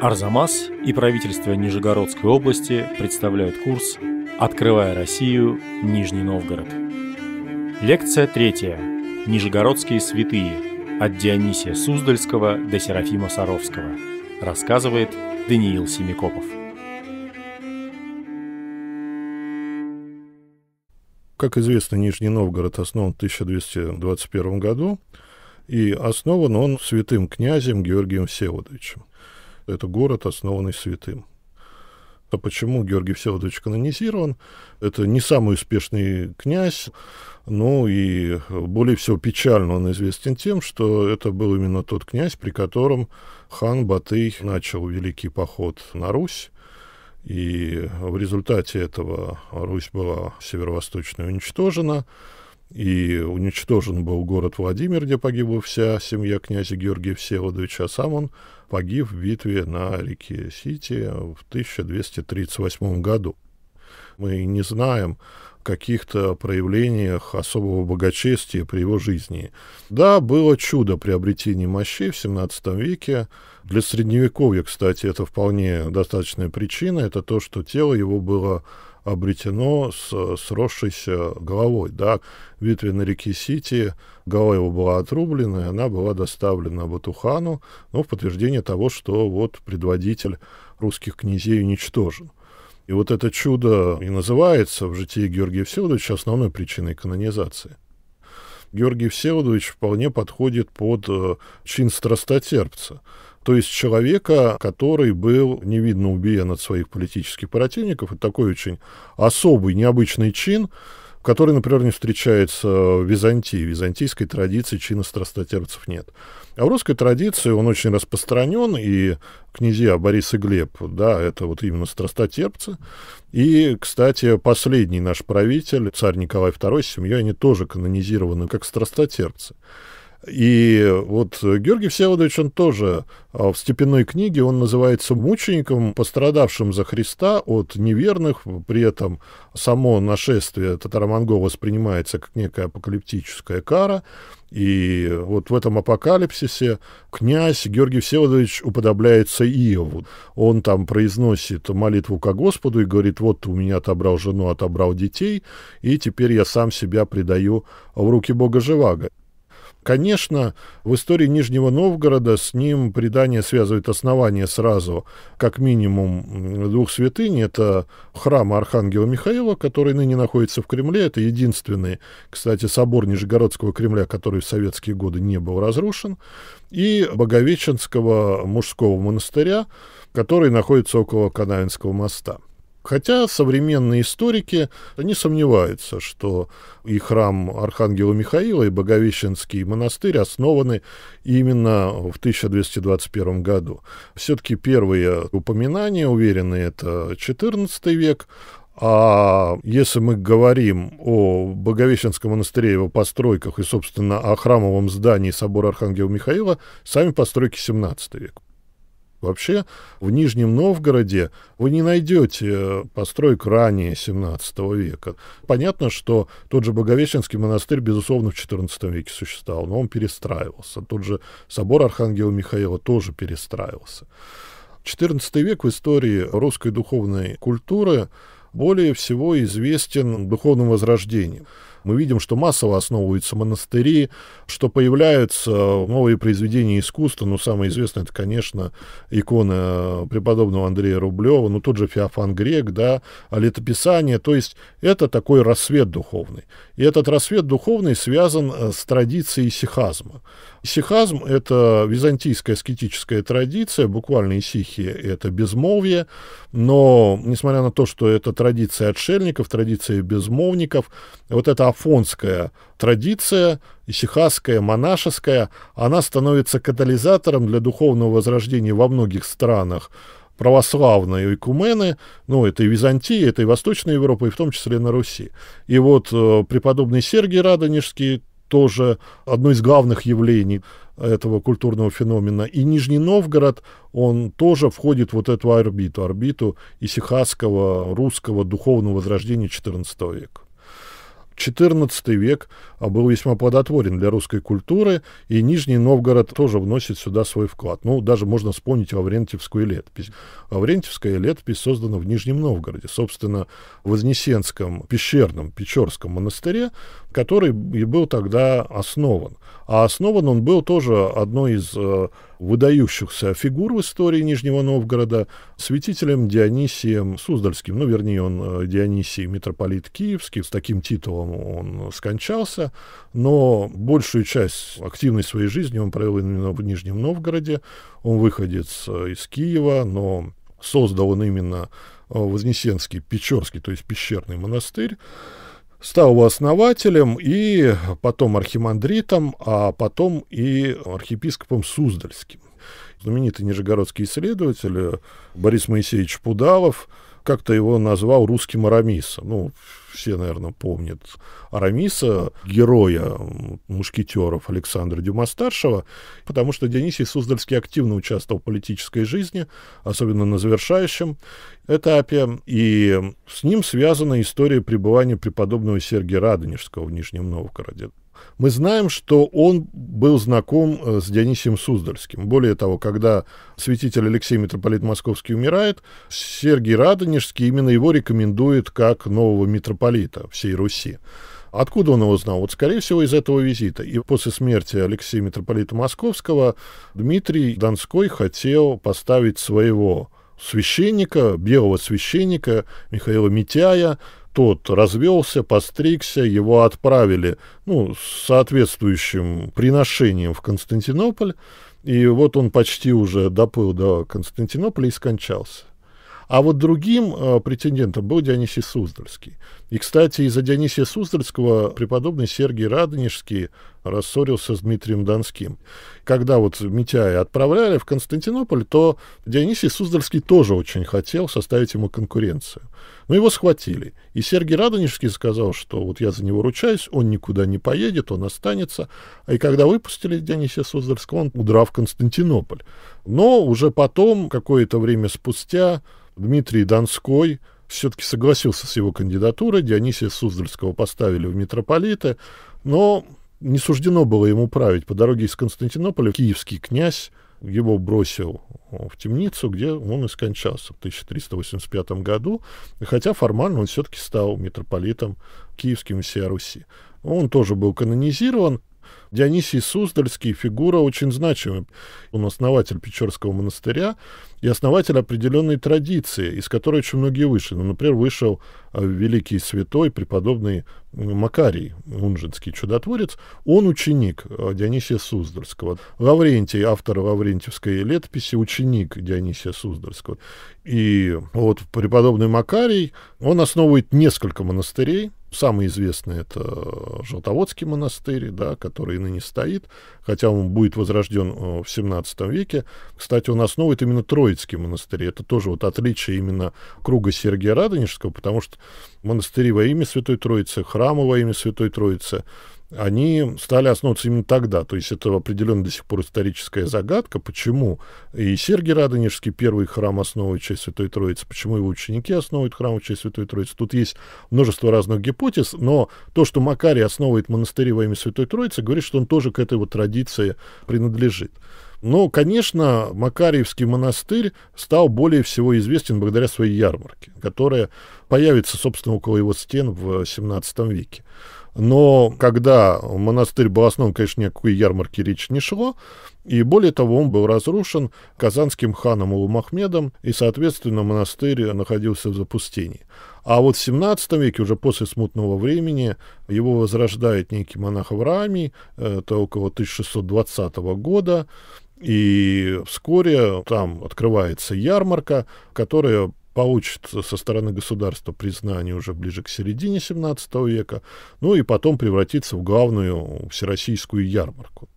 Арзамас и правительство Нижегородской области представляют курс «Открывая Россию. Нижний Новгород». Лекция третья. Нижегородские святые. От Дионисия Суздальского до Серафима Саровского. Рассказывает Даниил Семикопов. Как известно, Нижний Новгород основан в 1221 году, и основан он святым князем Георгием Всеволодовичем это город, основанный святым. А почему Георгий Всеволодович канонизирован? Это не самый успешный князь, ну и более всего печально он известен тем, что это был именно тот князь, при котором хан Батый начал великий поход на Русь, и в результате этого Русь была северо-восточно уничтожена, и уничтожен был город Владимир, где погибла вся семья князя Георгия Всеволодовича, а сам он погиб в битве на реке Сити в 1238 году. Мы не знаем каких-то проявлениях особого богочестия при его жизни. Да, было чудо приобретения мощей в 17 веке. Для средневековья, кстати, это вполне достаточная причина. Это то, что тело его было обретено с сросшейся головой. Да? Ветви на реке Сити, голова его была отрублена, и она была доставлена Батухану, но в подтверждение того, что вот предводитель русских князей уничтожен. И вот это чудо и называется в житии Георгия Всеволодовича основной причиной канонизации. Георгий Всеволодович вполне подходит под э, чин страстотерпца – то есть человека, который был невидно убиен от своих политических противников, это такой очень особый, необычный чин, который, например, не встречается в Византии. В византийской традиции чина страстотерцев нет. А в русской традиции он очень распространен, и князья Борис и Глеб, да, это вот именно страстотерпцы. И, кстати, последний наш правитель, царь Николай II, семья, они тоже канонизированы как страстотерпцы. И вот Георгий Всеволодович, он тоже а, в степенной книге, он называется мучеником, пострадавшим за Христа от неверных, при этом само нашествие татаро воспринимается как некая апокалиптическая кара, и вот в этом апокалипсисе князь Георгий Всеволодович уподобляется Иову. Он там произносит молитву ко Господу и говорит, вот у меня отобрал жену, отобрал детей, и теперь я сам себя предаю в руки Бога Живаго. Конечно, в истории Нижнего Новгорода с ним предание связывает основание сразу, как минимум, двух святынь. Это храм Архангела Михаила, который ныне находится в Кремле. Это единственный, кстати, собор Нижегородского Кремля, который в советские годы не был разрушен. И Боговеченского мужского монастыря, который находится около Канавинского моста. Хотя современные историки, не сомневаются, что и храм Архангела Михаила, и Боговещенский монастырь основаны именно в 1221 году. Все-таки первые упоминания, уверены, это XIV век, а если мы говорим о Боговещенском монастыре, его постройках и, собственно, о храмовом здании собора Архангела Михаила, сами постройки 17 века. Вообще, в Нижнем Новгороде вы не найдете э, постройку ранее 17 века. Понятно, что тот же Боговещенский монастырь, безусловно, в XIV веке существовал, но он перестраивался. Тот же собор Архангела Михаила тоже перестраивался. XIV век в истории русской духовной культуры более всего известен духовным возрождением. Мы видим, что массово основываются монастыри, что появляются новые произведения искусства. Ну, самое известное, это, конечно, иконы преподобного Андрея Рублева, ну, тот же Феофан Грек, да, летописание. То есть это такой рассвет духовный. И этот рассвет духовный связан э, с традицией сихазма. Сихазм – это византийская аскетическая традиция, буквально сихи, это безмолвие, но, несмотря на то, что это традиция отшельников, традиция безмолвников, вот эта афонская традиция, сихазская монашеская, она становится катализатором для духовного возрождения во многих странах православные экумены, ну, это и Византия, это и Восточная Европа, и в том числе и на Руси. И вот э, преподобный Сергий Радонежский тоже одно из главных явлений этого культурного феномена. И Нижний Новгород, он тоже входит в вот эту орбиту, орбиту исихасского русского духовного возрождения XIV века. XIV век а был весьма плодотворен для русской культуры, и Нижний Новгород тоже вносит сюда свой вклад. Ну, даже можно вспомнить Лаврентьевскую летопись. Лаврентьевская летопись создана в Нижнем Новгороде, собственно, в Вознесенском пещерном Печорском монастыре, который и был тогда основан. А основан он был тоже одной из э, выдающихся фигур в истории Нижнего Новгорода, святителем Дионисием Суздальским, ну, вернее, он э, Дионисий митрополит Киевский, с таким титулом он скончался, но большую часть активной своей жизни он провел именно в Нижнем Новгороде, он выходец э, из Киева, но создал он именно э, Вознесенский, Печорский, то есть Пещерный монастырь, стал основателем и потом архимандритом, а потом и архиепископом Суздальским. Знаменитый нижегородский исследователь Борис Моисеевич Пудалов – как-то его назвал русским Арамисом. Ну, все, наверное, помнят Арамиса, героя мушкетеров Александра Дюма-старшего, потому что Денисий Суздальский активно участвовал в политической жизни, особенно на завершающем этапе, и с ним связана история пребывания преподобного Сергия Радонежского в Нижнем Новгороде. Мы знаем, что он был знаком э, с Дионисием Суздальским. Более того, когда святитель Алексей митрополит Московский умирает, Сергий Радонежский именно его рекомендует как нового митрополита всей Руси. Откуда он его знал? Вот, скорее всего, из этого визита. И после смерти Алексея митрополита Московского Дмитрий Донской хотел поставить своего священника, белого священника Михаила Митяя тот развелся, постригся, его отправили ну, с соответствующим приношением в Константинополь. И вот он почти уже доплыл до Константинополя и скончался. А вот другим э, претендентом был Дионисий Суздальский. И, кстати, из-за Дионисия Суздальского преподобный Сергий Радонежский рассорился с Дмитрием Донским. Когда вот Митяя отправляли в Константинополь, то Дионисий Суздальский тоже очень хотел составить ему конкуренцию. Но его схватили. И Сергий Радонежский сказал, что вот я за него ручаюсь, он никуда не поедет, он останется. И когда выпустили Дионисия Суздальского, он удрал в Константинополь. Но уже потом, какое-то время спустя, Дмитрий Донской все-таки согласился с его кандидатурой, Дионисия Суздальского поставили в митрополита, но не суждено было ему править. По дороге из Константинополя киевский князь его бросил э, в темницу, где он и скончался в 1385 году, хотя формально он все-таки стал митрополитом киевским и всея Руси. Он тоже был канонизирован, Дионисий Суздальский фигура очень значимая. Он основатель Печорского монастыря и основатель определенной традиции, из которой очень многие вышли. Ну, например, вышел э, великий святой, преподобный Макарий, унжинский чудотворец. Он ученик э, Дионисия Суздальского. Лаврентий, автор Лаврентьевской летописи, ученик Дионисия Суздальского. И вот преподобный Макарий, он основывает несколько монастырей, Самый известный это Желтоводский монастырь, да, который ныне стоит, хотя он будет возрожден э, в XVII веке. Кстати, он основывает именно Троицкий монастырь. Это тоже вот отличие именно круга Сергия Радонежского, потому что монастыри во имя Святой Троицы, храмы во имя Святой Троицы – они стали основываться именно тогда. То есть это определенно до сих пор историческая загадка, почему и Сергий Радонежский первый храм основывает честь Святой Троицы, почему его ученики основывают храм в честь Святой Троицы. Тут есть множество разных гипотез, но то, что Макарий основывает монастыри во имя Святой Троицы, говорит, что он тоже к этой вот традиции принадлежит. Но, конечно, Макарьевский монастырь стал более всего известен благодаря своей ярмарке, которая появится, собственно, около его стен в XVII веке. Но когда монастырь был основан, конечно, никакой ярмарки какой речь не шло, и более того, он был разрушен казанским ханом Улмахмедом, и, соответственно, монастырь находился в запустении. А вот в 17 веке, уже после смутного времени, его возрождает некий монах Авраамий, это около 1620 года, и вскоре там открывается ярмарка, которая получит со стороны государства признание уже ближе к середине 17 века, ну и потом превратится в главную всероссийскую ярмарку.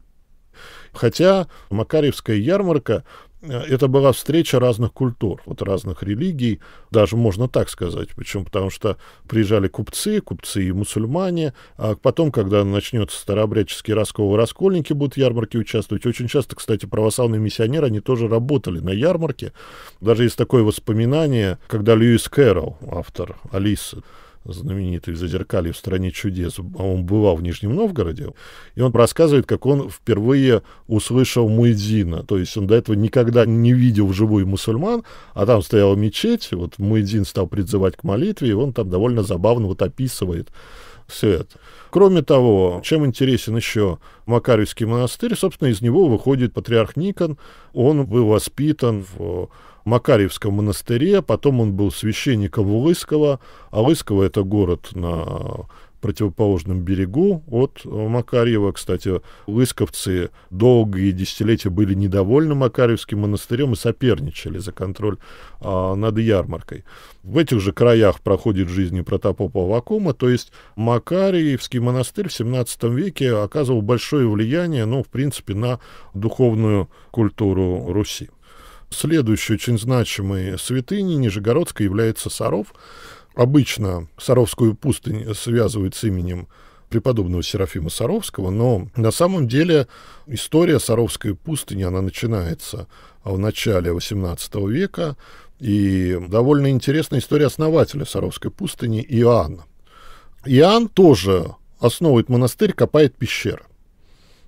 Хотя Макарьевская ярмарка Э, это была встреча разных культур, вот разных религий, даже можно так сказать. Почему? Потому что приезжали купцы, купцы и мусульмане, а потом, когда начнется старообрядческий раскол, раскольники будут в ярмарке участвовать. Очень часто, кстати, православные миссионеры, они тоже работали на ярмарке. Даже есть такое воспоминание, когда Льюис Кэрролл, автор «Алисы», знаменитый «Зазеркалье в стране чудес», он бывал в Нижнем Новгороде, и он рассказывает, как он впервые услышал Муэдзина, то есть он до этого никогда не видел живую мусульман, а там стояла мечеть, вот Муэдзин стал призывать к молитве, и он там довольно забавно вот описывает все это. Кроме того, чем интересен еще Макарийский монастырь, собственно, из него выходит патриарх Никон, он был воспитан в Макарьевском монастыре, а потом он был священником Улыского. Алыского – это город на противоположном берегу от э, Макарьева. Кстати, лысковцы долгие десятилетия были недовольны Макарьевским монастырем и соперничали за контроль а, над ярмаркой. В этих же краях проходит жизнь и Протопопа Авакума, то есть Макарьевский монастырь в 17 веке оказывал большое влияние, ну, в принципе, на духовную культуру Руси. Следующей очень значимой святыней Нижегородской является Саров. Обычно Саровскую пустынь связывают с именем преподобного Серафима Саровского, но на самом деле история Саровской пустыни, она начинается в начале XVIII века, и довольно интересная история основателя Саровской пустыни Иоанна. Иоанн тоже основывает монастырь, копает пещеры.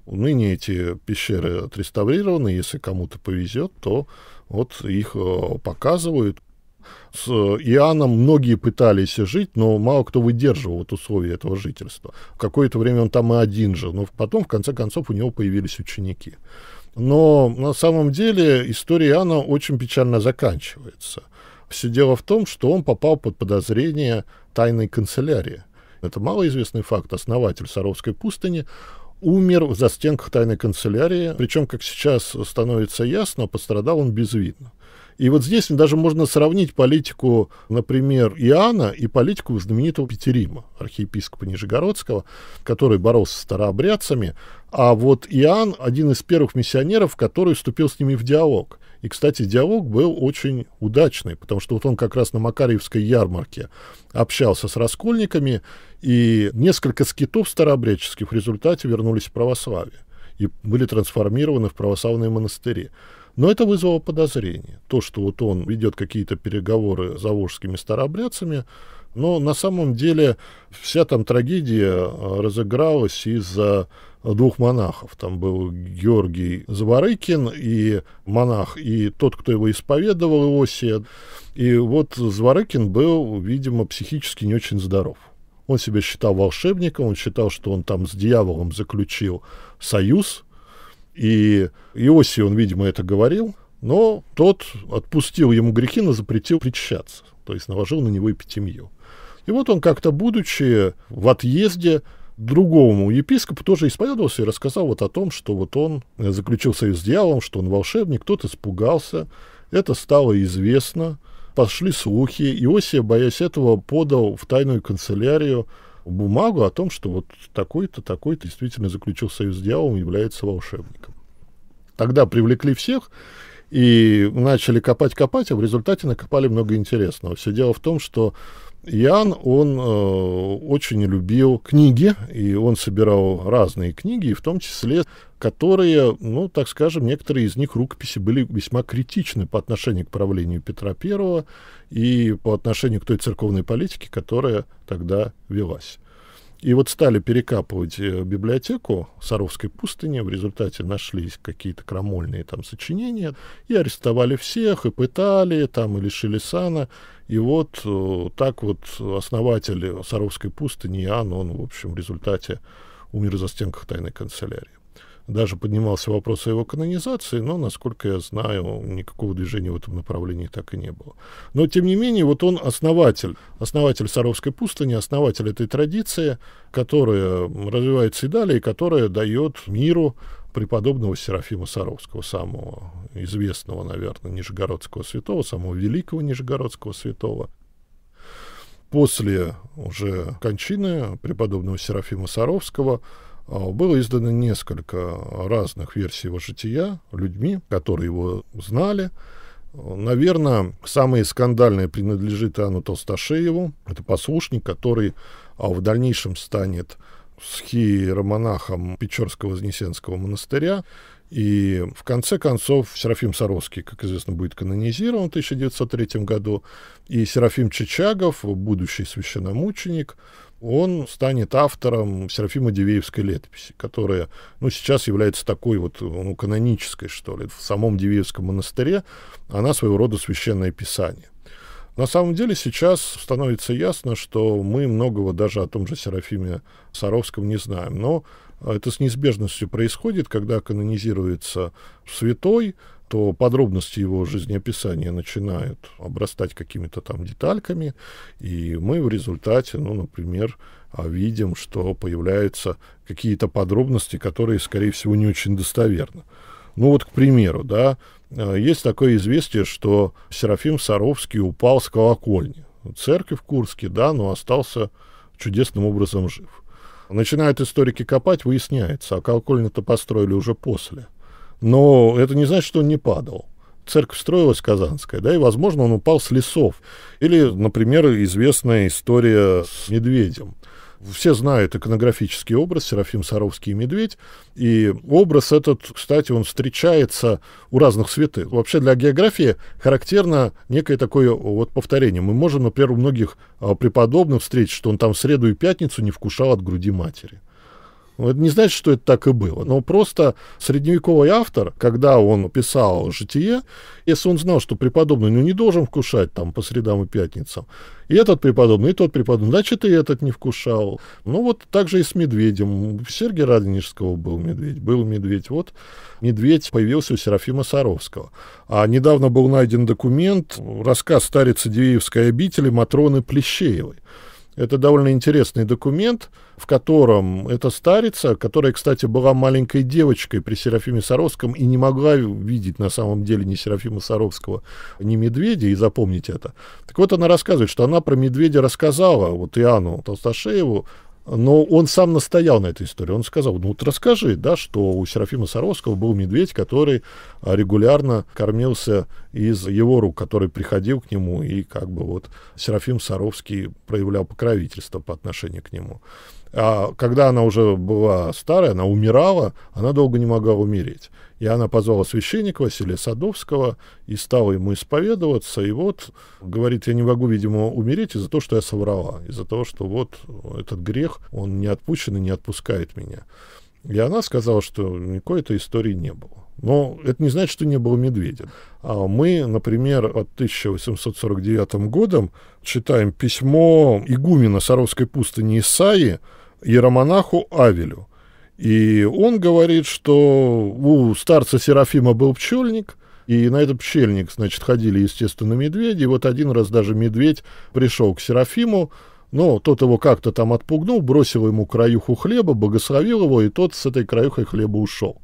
Ныне эти пещеры отреставрированы, если кому-то повезет, то вот их э, показывают. С э, Иоанном многие пытались жить, но мало кто выдерживал вот условия этого жительства. Какое-то время он там и один жил, но потом, в конце концов, у него появились ученики. Но на самом деле история Иоанна очень печально заканчивается. Все дело в том, что он попал под подозрение тайной канцелярии. Это малоизвестный факт. Основатель Саровской пустыни умер в застенках тайной канцелярии, причем, как сейчас становится ясно, пострадал он безвидно. И вот здесь даже можно сравнить политику, например, Иоанна и политику знаменитого Петерима, архиепископа Нижегородского, который боролся с старообрядцами. А вот Иоанн – один из первых миссионеров, который вступил с ними в диалог. И, кстати, диалог был очень удачный, потому что вот он как раз на Макарьевской ярмарке общался с раскольниками, и несколько скитов старообрядческих в результате вернулись в православие и были трансформированы в православные монастыри. Но это вызвало подозрение. То, что вот он ведет какие-то переговоры с заволжскими старообрядцами, но на самом деле вся там трагедия э, разыгралась из-за двух монахов. Там был Георгий Забарыкин и монах, и тот, кто его исповедовал, Иосия. И вот Забарыкин был, видимо, психически не очень здоров. Он себя считал волшебником, он считал, что он там с дьяволом заключил союз. И Иосии он, видимо, это говорил, но тот отпустил ему грехи, но запретил причащаться, то есть наложил на него эпитемию. И вот он как-то, будучи в отъезде, другому епископу, тоже исповедовался и рассказал вот о том, что вот он э, заключил союз с дьяволом, что он волшебник, тот испугался, это стало известно, пошли слухи. Иосия, боясь этого, подал в тайную канцелярию бумагу о том, что вот такой-то, такой-то действительно заключил союз с дьяволом, является волшебником. Тогда привлекли всех и начали копать-копать, а в результате накопали много интересного. Все дело в том, что Иоанн, он э, очень любил книги, и он собирал разные книги, в том числе, которые, ну, так скажем, некоторые из них рукописи были весьма критичны по отношению к правлению Петра I и по отношению к той церковной политике, которая тогда велась. И вот стали перекапывать э, библиотеку Саровской пустыни, в результате нашлись какие-то крамольные там сочинения, и арестовали всех, и пытали, там, и лишили сана. И вот э, так вот основатель Саровской пустыни Иоанн, он, в общем, в результате умер за стенках тайной канцелярии. Даже поднимался вопрос о его канонизации, но, насколько я знаю, никакого движения в этом направлении так и не было. Но, тем не менее, вот он основатель, основатель Саровской пустыни, основатель этой традиции, которая развивается и далее, и которая дает миру преподобного Серафима Саровского, самого известного, наверное, нижегородского святого, самого великого нижегородского святого, после уже кончины преподобного Серафима Саровского а, было издано несколько разных версий его жития людьми, которые его знали. Наверное, самое скандальное принадлежит Иоанну Толсташееву. Это послушник, который а, в дальнейшем станет схиеромонахом Печорского Вознесенского монастыря. И в конце концов Серафим Саровский, как известно, будет канонизирован в 1903 году. И Серафим Чичагов, будущий священномученик, он станет автором Серафима Дивеевской летописи, которая ну, сейчас является такой вот ну, канонической, что ли. В самом Дивеевском монастыре она своего рода священное писание. На самом деле сейчас становится ясно, что мы многого даже о том же Серафиме Саровском не знаем. Но это с неизбежностью происходит, когда канонизируется святой, то подробности его жизнеописания начинают обрастать какими-то там детальками, и мы в результате, ну, например, а, видим, что появляются какие-то подробности, которые, скорее всего, не очень достоверны. Ну вот, к примеру, да, а, есть такое известие, что Серафим Саровский упал с колокольни. церкви в Курске, да, но остался чудесным образом жив. Начинают историки копать, выясняется, а колокольню-то построили уже после – но это не значит, что он не падал церковь строилась Казанская, да, и, возможно, он упал с лесов. Или, например, известная история с медведем. Все знают иконографический образ Серафим Саровский и медведь. И образ этот, кстати, он встречается у разных святых. Вообще для географии характерно некое такое вот повторение. Мы можем, например, у многих а, преподобных встретить, что он там в среду и пятницу не вкушал от груди матери. Ну, это не значит, что это так и было. Но просто средневековый автор, когда он писал «Житие», если он знал, что преподобный ну, не должен вкушать там по средам и пятницам, и этот преподобный, и тот преподобный, значит, и этот не вкушал. Ну, вот так же и с медведем. Сергия Радонежского был медведь, был медведь. Вот медведь появился у Серафима Саровского. А недавно был найден документ, рассказ старицы Дивеевской обители Матроны Плещеевой. Это довольно интересный документ, в котором эта старица, которая, кстати, была маленькой девочкой при Серафиме Саровском и не могла видеть на самом деле ни Серафима Саровского, ни медведя, и запомнить это. Так вот, она рассказывает, что она про медведя рассказала вот Иоанну Толсташееву, но он сам настоял на этой истории. Он сказал, ну вот расскажи, да, что у Серафима Саровского был медведь, который а, регулярно кормился из его рук, который приходил к нему, и как бы вот Серафим Саровский проявлял покровительство по отношению к нему. А когда она уже была старая, она умирала, она долго не могла умереть. И она позвала священника Василия Садовского и стала ему исповедоваться. И вот, говорит, я не могу, видимо, умереть из-за того, что я соврала, из-за того, что вот этот грех, он не отпущен и не отпускает меня. И она сказала, что никакой этой истории не было. Но это не значит, что не было медведя. А Мы, например, от 1849 годом читаем письмо игумена Саровской пустыни Исаи, иеромонаху Авелю. И он говорит, что у старца Серафима был пчельник, и на этот пчельник, значит, ходили, естественно, медведи. И вот один раз даже медведь пришел к Серафиму, но тот его как-то там отпугнул, бросил ему краюху хлеба, богословил его, и тот с этой краюхой хлеба ушел.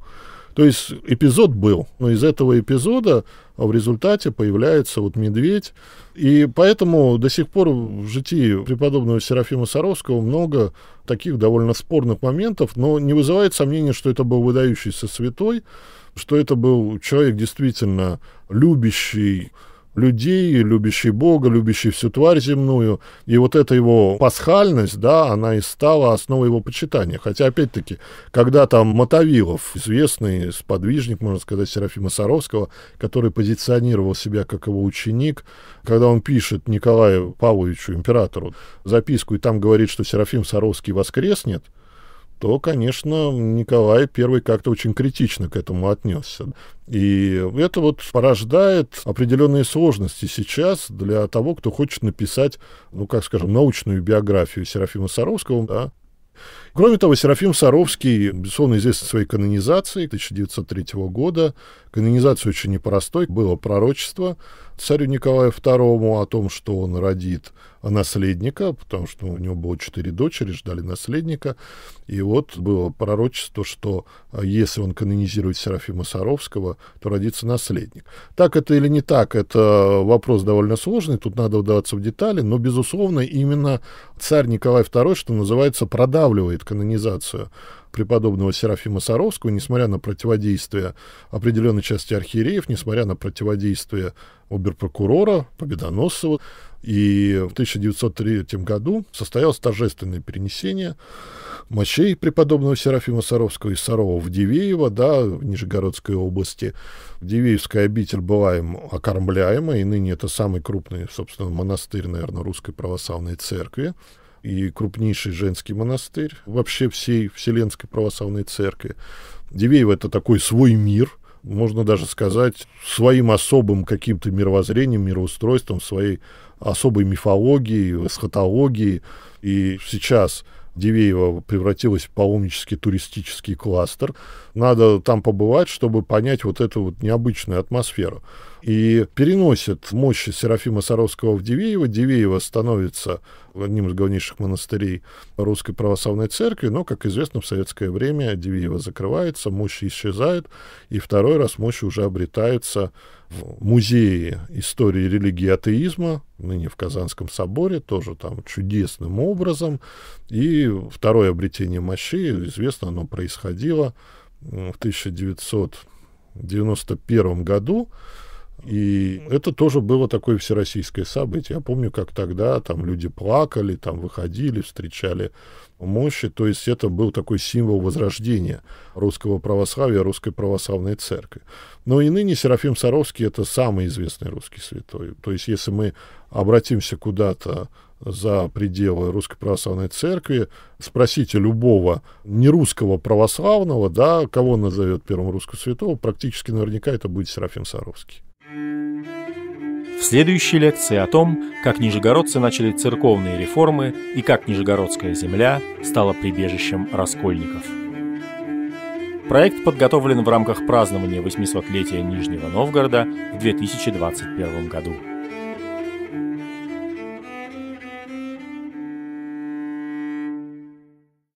То есть эпизод был, но из этого эпизода в результате появляется вот медведь. И поэтому до сих пор в житии преподобного Серафима Саровского много таких довольно спорных моментов, но не вызывает сомнения, что это был выдающийся святой, что это был человек действительно любящий людей, любящий Бога, любящий всю тварь земную. И вот эта его пасхальность, да, она и стала основой его почитания. Хотя, опять-таки, когда там Мотовилов, известный сподвижник, можно сказать, Серафима Саровского, который позиционировал себя как его ученик, когда он пишет Николаю Павловичу, императору, записку, и там говорит, что Серафим Саровский воскреснет – то, конечно, Николай I как-то очень критично к этому отнесся. И это вот порождает определенные сложности сейчас для того, кто хочет написать, ну, как скажем, научную биографию Серафима Саровского, да, Кроме того, Серафим Саровский, безусловно, известен своей канонизацией 1903 года. Канонизация очень непростой. Было пророчество царю Николаю II о том, что он родит наследника, потому что у него было четыре дочери, ждали наследника. И вот было пророчество, что а, если он канонизирует Серафима Саровского, то родится наследник. Так это или не так, это вопрос довольно сложный, тут надо вдаваться в детали, но, безусловно, именно царь Николай II, что называется, продавливает осуществит канонизацию преподобного Серафима Саровского, несмотря на противодействие определенной части архиереев, несмотря на противодействие оберпрокурора Победоносцева. И в 1903 году состоялось торжественное перенесение мощей преподобного Серафима Саровского из Сарова в Дивеево, да, в Нижегородской области. Дивеевская обитель была им окормляема, и ныне это самый крупный, собственно, монастырь, наверное, Русской Православной Церкви и крупнейший женский монастырь вообще всей Вселенской Православной Церкви. Дивеево – это такой свой мир, можно даже сказать, своим особым каким-то мировоззрением, мироустройством, своей особой мифологией, эсхатологией. И сейчас Дивеева превратилась в паломнический туристический кластер. Надо там побывать, чтобы понять вот эту вот необычную атмосферу и переносит мощи Серафима Саровского в Дивеево. Дивеево становится одним из главнейших монастырей Русской Православной Церкви, но, как известно, в советское время Дивеево закрывается, мощи исчезают, и второй раз мощи уже обретаются в музее истории религии атеизма, ныне в Казанском соборе, тоже там чудесным образом. И второе обретение мощей, известно, оно происходило в 1991 году, и это тоже было такое всероссийское событие. Я помню, как тогда там люди плакали, там выходили, встречали мощи. То есть это был такой символ возрождения русского православия, русской православной церкви. Но и ныне Серафим Саровский – это самый известный русский святой. То есть если мы обратимся куда-то за пределы Русской Православной Церкви, спросите любого нерусского православного, да, кого он назовет первым русского святого, практически наверняка это будет Серафим Саровский. В следующей лекции о том, как нижегородцы начали церковные реформы и как нижегородская земля стала прибежищем раскольников. Проект подготовлен в рамках празднования 800-летия Нижнего Новгорода в 2021 году.